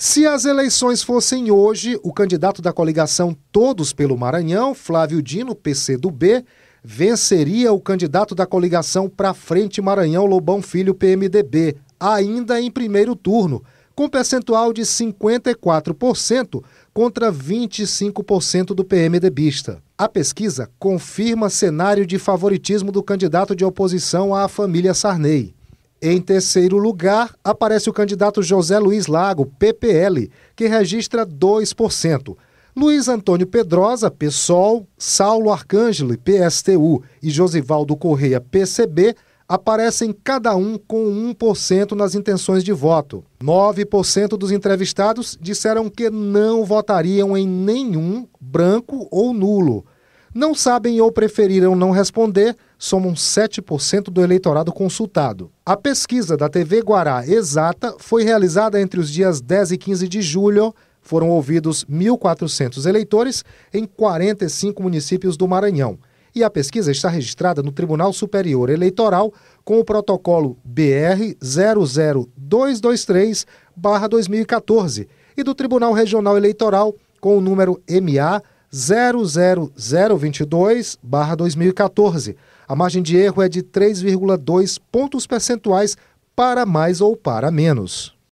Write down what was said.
Se as eleições fossem hoje, o candidato da coligação Todos pelo Maranhão, Flávio Dino, PC do B, venceria o candidato da coligação Pra Frente Maranhão Lobão Filho PMDB, ainda em primeiro turno, com percentual de 54% contra 25% do PMDBista. A pesquisa confirma cenário de favoritismo do candidato de oposição à família Sarney. Em terceiro lugar, aparece o candidato José Luiz Lago, PPL, que registra 2%. Luiz Antônio Pedrosa, PSOL, Saulo Arcângelo, PSTU e Josivaldo Correia, PCB, aparecem cada um com 1% nas intenções de voto. 9% dos entrevistados disseram que não votariam em nenhum branco ou nulo. Não sabem ou preferiram não responder, somam 7% do eleitorado consultado. A pesquisa da TV Guará Exata foi realizada entre os dias 10 e 15 de julho. Foram ouvidos 1.400 eleitores em 45 municípios do Maranhão. E a pesquisa está registrada no Tribunal Superior Eleitoral com o protocolo BR 00223-2014 e do Tribunal Regional Eleitoral com o número MA 00022-2014. A margem de erro é de 3,2 pontos percentuais para mais ou para menos.